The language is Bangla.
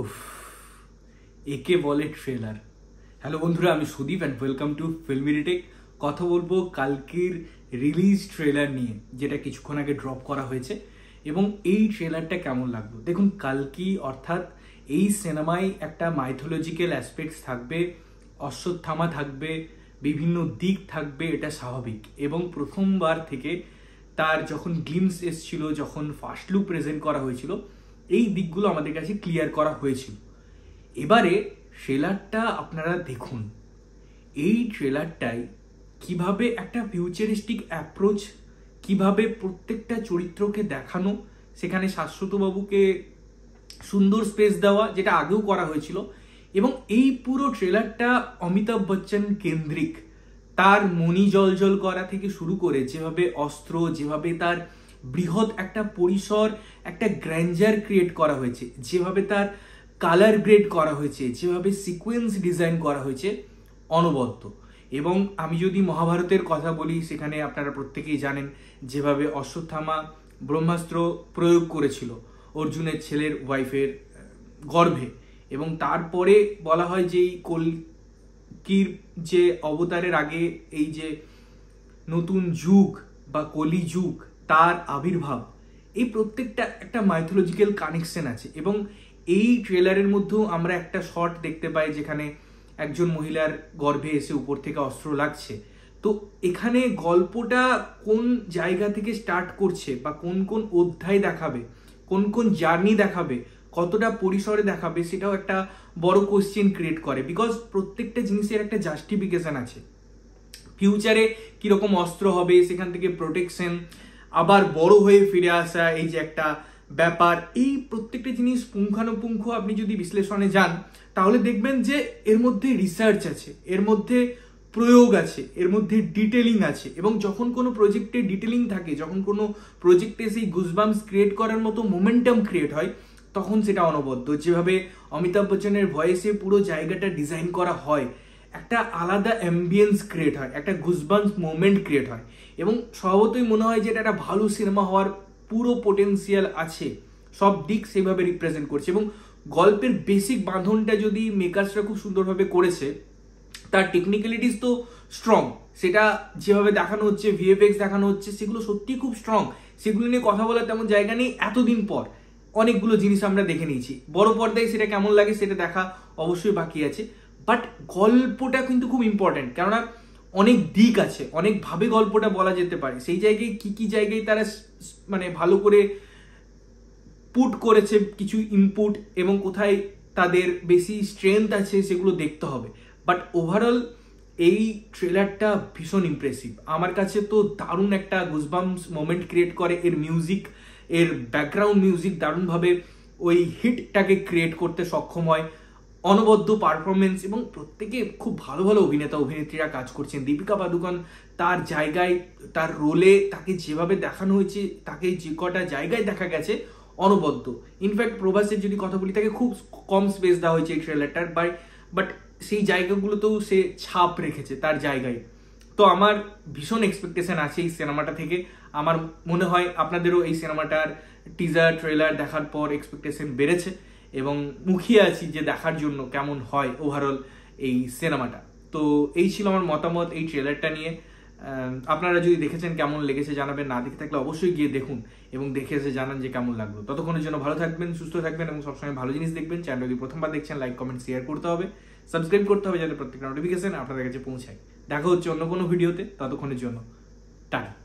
উফ একে বলে ট্রেলার হ্যালো বন্ধুরা আমি Sudip and welcome to film কথা বলবো কালকের রিলিজ ট্রেলার নিয়ে যেটা কিছুক্ষণ আগে ড্রপ করা হয়েছে এবং এই ট্রেলারটা কেমন লাগলো দেখুন কালকি অর্থাৎ এই সিনেমায় একটা মাইথোলজিক্যাল অ্যাসপেক্টস থাকবে অশ্বত্থামা থাকবে বিভিন্ন দিক থাকবে এটা স্বাভাবিক এবং প্রথমবার থেকে তার যখন গ্লিমস এসছিল যখন ফার্স্ট লুক প্রেজেন্ট করা হয়েছিল এই দিকগুলো আমাদের কাছে ক্লিয়ার করা হয়েছিল এবারে ট্রেলারটা আপনারা দেখুন এই ট্রেলারটাই কিভাবে একটা ফিউচারিস্টিক অ্যাপ্রোচ কিভাবে প্রত্যেকটা চরিত্রকে দেখানো সেখানে শাশ্বতবাবুকে সুন্দর স্পেস দেওয়া যেটা আগেও করা হয়েছিল এবং এই পুরো ট্রেলারটা অমিতাভ বচ্চন কেন্দ্রিক তার মনি জল জল করা থেকে শুরু করে যেভাবে অস্ত্র যেভাবে তার বৃহৎ একটা পরিসর একটা গ্র্যান্ডার ক্রিয়েট করা হয়েছে যেভাবে তার কালার গ্রেড করা হয়েছে যেভাবে সিকোয়েন্স ডিজাইন করা হয়েছে অনবদ্য এবং আমি যদি মহাভারতের কথা বলি সেখানে আপনারা প্রত্যেকেই জানেন যেভাবে অশ্বত্থামা ব্রহ্মাস্ত্র প্রয়োগ করেছিল অর্জুনের ছেলের ওয়াইফের গর্ভে এবং তারপরে বলা হয় যে এই কলকির যে অবতারের আগে এই যে নতুন যুগ বা কলি যুগ তার আবির্ভাব এই প্রত্যেকটা একটা মাইথোলজিক্যাল কানেকশন আছে এবং এই ট্রেলারের মধ্যেও আমরা একটা শট দেখতে পাই যেখানে একজন মহিলার গর্ভে এসে উপর থেকে অস্ত্র লাগছে তো এখানে গল্পটা কোন জায়গা থেকে স্টার্ট করছে বা কোন কোন অধ্যায় দেখাবে কোন কোন জার্নি দেখাবে কতটা পরিসরে দেখাবে সেটাও একটা বড় কোশ্চেন ক্রিয়েট করে বিকজ প্রত্যেকটা জিনিসের একটা জাস্টিফিকেশান আছে ফিউচারে কীরকম অস্ত্র হবে সেখান থেকে প্রোটেকশন আবার বড় হয়ে ফিরে আসা এই যে একটা ব্যাপার এই প্রত্যেকটা জিনিস পুঙ্খানুপুঙ্খ আপনি যদি বিশ্লেষণে যান তাহলে দেখবেন যে এর মধ্যে রিসার্চ আছে এর মধ্যে প্রয়োগ আছে এর মধ্যে ডিটেলিং আছে এবং যখন কোনো প্রজেক্টে ডিটেলিং থাকে যখন কোনো প্রজেক্টে সেই গুজবামস ক্রিয়েট করার মতো মোমেন্টাম ক্রিয়েট হয় তখন সেটা অনবদ্য যেভাবে অমিতাভ বচ্চনের ভয়েসে পুরো জায়গাটা ডিজাইন করা হয় একটা আলাদা অ্যাম্বিয়েন্স ক্রিয়েট হয় একটা গুজবান্স মুভমেন্ট ক্রিয়েট হয় এবং স্বভাবতই মনে হয় যে এটা একটা ভালো সিনেমা হওয়ার পুরো পোটেন্সিয়াল আছে সব দিক সেইভাবে রিপ্রেজেন্ট করছে এবং গল্পের বেসিক বাঁধনটা যদি মেকার্সরা খুব সুন্দরভাবে করেছে তার টেকনিক্যালিটিস তো স্ট্রং সেটা যেভাবে দেখানো হচ্ছে ভিএফএক্স দেখানো হচ্ছে সেগুলো সত্যি খুব স্ট্রং সেগুলো নিয়ে কথা বলার তেমন জায়গা নেই এতদিন পর অনেকগুলো জিনিস আমরা দেখে নিয়েছি বড় পর্দায় সেটা কেমন লাগে সেটা দেখা অবশ্যই বাকি আছে বাট গল্পটা কিন্তু খুব ইম্পর্ট্যান্ট কেননা অনেক দিক আছে অনেকভাবে গল্পটা বলা যেতে পারে সেই জায়গায় কি কি জায়গায় তারা মানে ভালো করে পুট করেছে কিছু ইনপুট এবং কোথায় তাদের বেশি স্ট্রেংথ আছে সেগুলো দেখতে হবে বাট ওভারঅল এই ট্রেলারটা ভীষণ ইমপ্রেসিভ আমার কাছে তো দারুণ একটা গুজবামস মোমেন্ট ক্রিয়েট করে এর মিউজিক এর ব্যাকগ্রাউন্ড মিউজিক দারুণভাবে ওই হিটটাকে ক্রিয়েট করতে সক্ষম হয় অনবদ্য পারফরমেন্স এবং প্রত্যেকে খুব ভালো ভালো অভিনেতা অভিনেত্রীরা কাজ করছেন দীপিকা পাদুকন তার জায়গায় তার রোলে তাকে যেভাবে দেখানো হয়েছে তাকে যে কটা জায়গায় দেখা গেছে অনবদ্য ইনফ্যাক্ট প্রভাসের যদি কথা বলি তাকে খুব কম স্পেস দেওয়া হয়েছে এই ট্রেলারটার বাই বাট সেই জায়গাগুলোতেও সে ছাপ রেখেছে তার জায়গায় তো আমার ভীষণ এক্সপেকটেশন আছে এই সিনেমাটা থেকে আমার মনে হয় আপনাদেরও এই সিনেমাটার টিজার ট্রেলার দেখার পর এক্সপেকটেশন বেড়েছে এবং মুখিয়ে আছি যে দেখার জন্য কেমন হয় ওভারঅল এই সিনেমাটা তো এই ছিল আমার মতামত এই ট্রেলারটা নিয়ে আপনারা যদি দেখেছেন কেমন লেগেছে জানাবেন না দেখে থাকলে অবশ্যই গিয়ে দেখুন এবং দেখে এসে জানান যে কেমন লাগলো ততক্ষণের জন্য ভালো থাকবেন সুস্থ থাকবেন এবং সবসময় ভালো জিনিস দেখবেন চ্যানেল যদি প্রথমবার দেখছেন লাইক কমেন্ট শেয়ার করতে হবে সাবস্ক্রাইব করতে হবে যাতে প্রত্যেকটা নোটিফিকেশন আপনাদের কাছে পৌঁছায় দেখা হচ্ছে অন্য কোনো ভিডিওতে ততক্ষণের জন্য টাটা